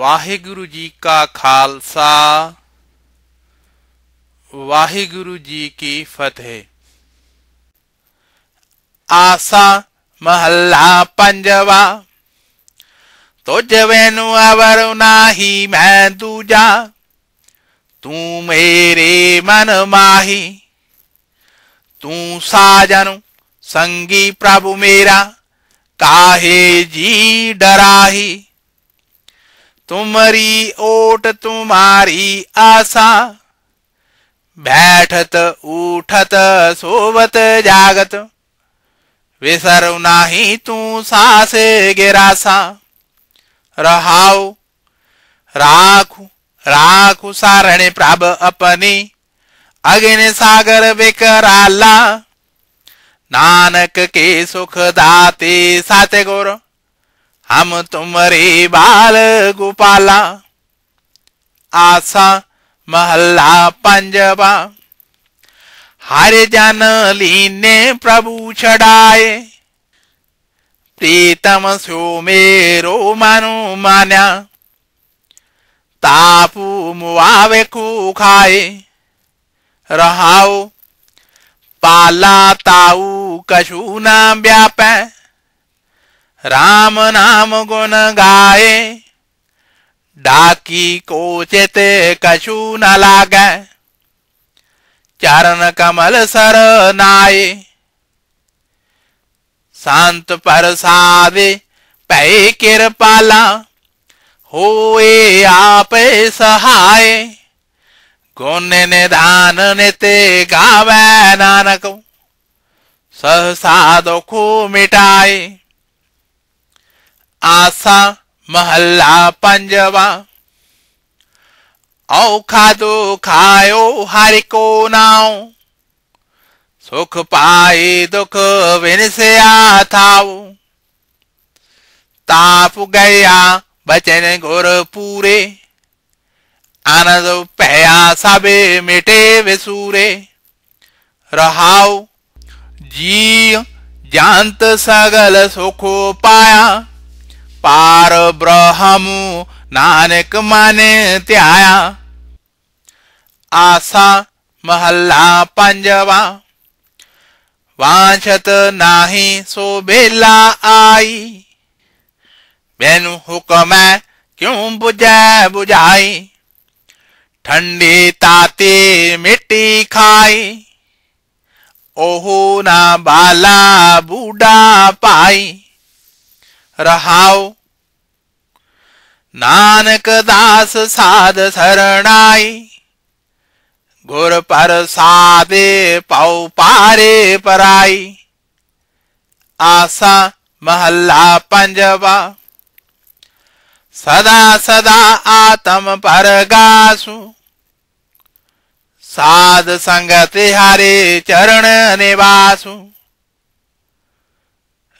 ਵਾਹਿਗੁਰੂ ਜੀ ਕਾ ਖਾਲਸਾ ਵਾਹਿਗੁਰੂ ਜੀ ਕੀ ਫਤਿਹ ਆਸਾ ਮਹੱਲਾ ਪੰਜਵਾ ਤੁਝ ਵੈਨੂ ਆਵਰ ਨਾਹੀ ਮੈਂ ਦੂਜਾ ਤੂੰ ਮੇਰੇ ਮਨ ਮਾਹੀ ਤੂੰ ਸਾਜਨ ਸੰਗੀ ਪ੍ਰਭੂ ਮੇਰਾ ਕਾਹੇ ਜੀ ਡਰਾਹੀ तुमरी ओट तुम्हारी आशा बैठत उठत सोवत जागत विसर नाही तू सासे गिरासा रहाओ राखु राखु सारणे प्राभ अपनी अग्नि सागर विकराला नानक के सुख दाते सात गोर हम तुम्हारे बाल गोपाला आशा महल्ला पंजबा हर जन लीने प्रभु छड़ाए प्रीतम सो मेरो मनो मान्या तापू मुआवे को खाए रहाओ पाला ताऊ कछू ना व्यापै राम नाम गुण गाए डाकी को चित कछु न लागे चरण कमल सर शांत संत परसादे पै कृपाला होए आप सहाय गुण निधान नित गावे नानक सहसा दुखो मिटाए आसा महला पंजवा औखा दुखायो हरि को नाओ सुख पाए दुख विनसे आथाओ ताप गया बचन गुर पूरे आनंद पया सबे मिटे विसूरे रहाओ जी जानत सगल सुख पाया ਪਾਰ ਬ੍ਰਹਮੁ ਨਾਨਕ ਮਾਨੇ ਧਿਆਇਆ ਆਸਾ ਮਹੱਲਾ ਪੰਜਵਾ ਵਾਂਛਤ ਨਾਹੀ ਸੋ ਬੇਲਾ ਆਈ ਮੈਨੂੰ ਹੁਕਮ ਹੈ ਕਿਉਂ 부ਜੈ 부ਜਾਈ ਠੰਡੀ ਤਾਤੀ ਮਿੱਟੀ ਖਾਈ ਉਹ ਨਾ ਬਾਲਾ ਬੂਡਾ ਪਾਈ रहाओ नानक दास साध सरणाई गुर पर सादे पाओ पारे पराई आसा महल्ला पंजवा सदा सदा आत्म पर गासु साध संगत हरे चरण निवासु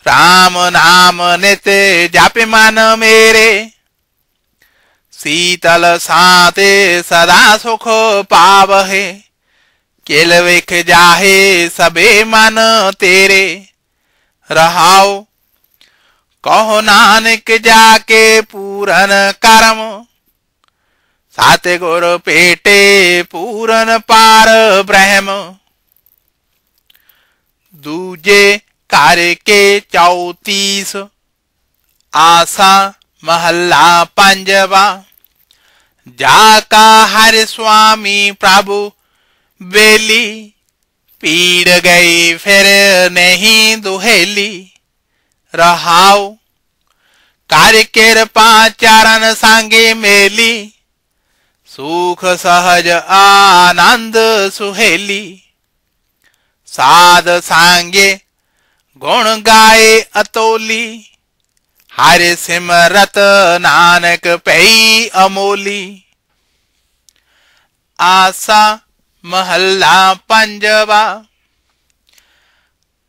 राम नाम नित जापे मन मेरे शीतल साते सदा सुख पाव पावहे केलविख जाहे सबे मन तेरे रहाओ कहो नानक जाके पूरन कर्म सात गुर पेटे पूरन पार ब्रह्म दूजे करके चौतीस आशा महल्ला पंजवा जाका हर स्वामी प्रभु बेली पीड़ गई फिर नहीं दुहेली रहाओ कार्य कृपा चरण सांगे मेली सुख सहज आनंद सुहेली साध सांगे ਗੁਣ ਗਾਏ ਅਤੋਲੀ ਹਰਿ ਸਿਮਰਤ ਨਾਨਕ ਭਈ ਅਮੋਲੀ ਆਸਾ ਮਹੱਲਾ ਪੰਜਵਾ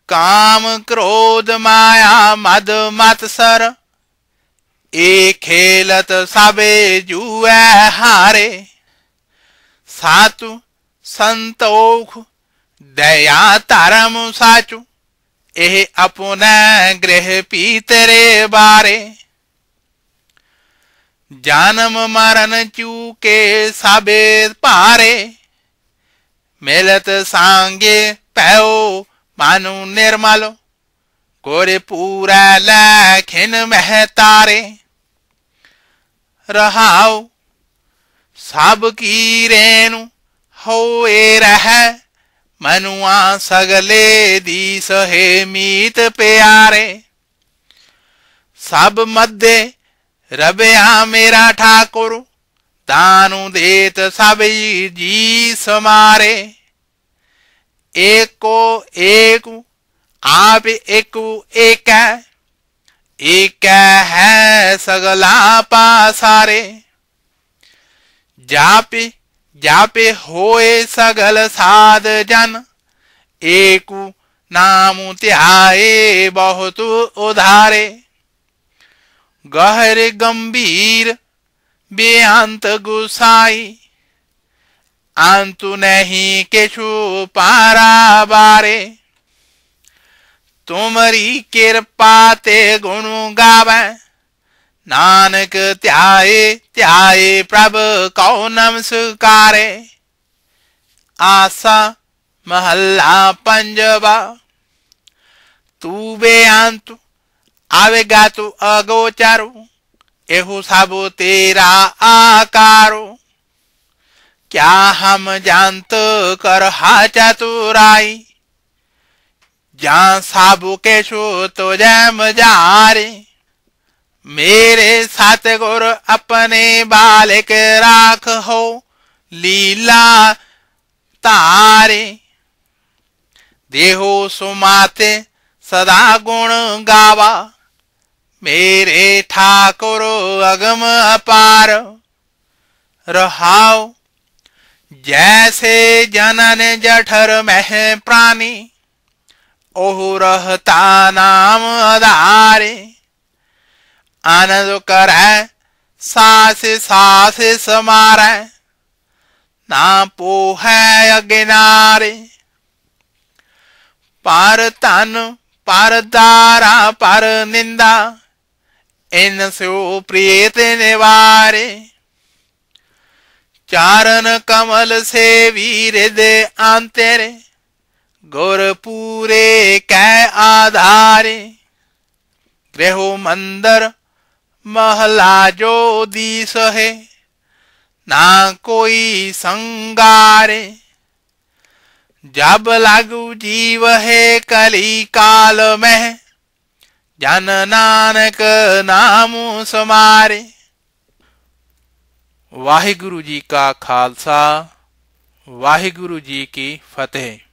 ਕਾਮ ਕ੍ਰੋਧ ਮਾਇਆ ਮਦ ਮਤਸਰ ਏ ਖੇਲਤ ਸਭੇ ਜੂਐ ਹਾਰੇ ਸਾਤੂ ਸੰਤੋਖ ਦਇਆ ਧਰਮ ਸਾਚੂ ਇਹ ਆਪਣਾ ਗ੍ਰਹਿ ਪੀਤਰੇ ਬਾਰੇ ਜਨਮ ਮਰਨ ਚੂਕੇ ਸਾਬੇ ਭਾਰੇ ਮਿਲਤ ਸੰਗੇ ਪੈਉ ਮਾਨੁ ਨਿਰਮਲ ਕੋਰੇ ਪੂਰਾ ਲਖਿਨ ਮਹਿ ਤਾਰੇ ਰਹਾਉ ਸਭ ਕੀ ਰੇਨੂ ਹੋਏ ਰਹੇ ਮਨੁਆ ਸਗਲੇ ਦੀ ਸਹੇ ਮੀਤ ਪਿਆਰੇ ਸਭ ਮੱਦੇ ਰਬਿਆ ਮੇਰਾ ਠਾਕੁਰ ਤਾਨੂ ਦੇਤ ਸਭ ਜੀ ਸਮਾਰੇ ਏਕੋ ਏਕ ਆਪ ਏਕੋ ਏਕੈ ਏਕੈ ਹੈ ਸਗਲਾ ਪਾਸਾਰੇ ਜਾਪਿ जापे होए सगल साध जन एकु नाम त्याए बहुत उधारे गहरे गंभीर बेअंत गुसाई अंतु नहीं केशु पारा बारे तुम्हारी कृपा ते गुण गावें नानक त्याये त्याये प्रभ कौनम सुकारे आसा महल्ला पंजबा तू बेअंतु आवेगा तू अगोचारो एहु साबो तेरा आकारो क्या हम जानत कर हा चतुराई जान साबो केशो तो जम जारे मेरे सतगुर अपने बालक राख हो लीला तारे देहो सुमाते सदा गुण गावा मेरे ठाकुर अगम अपार रहाओ जैसे जनन जठर मह प्राणी ओह रहता नाम अदारे आनंद कर सांस सांस समारे ना पोहे अगिनारे पर तन पार दारा पार निंदा इन सो प्रियत निवारे चारण कमल से वीर दे आंतरे गुर पूरे कै आधारे गृह मंदर महला जो दीस है ना कोई संगारे जब लागू जीव है कली काल में जन नानक नाम समारे वाहिगुरु जी का खालसा वाहिगुरु जी की फतेह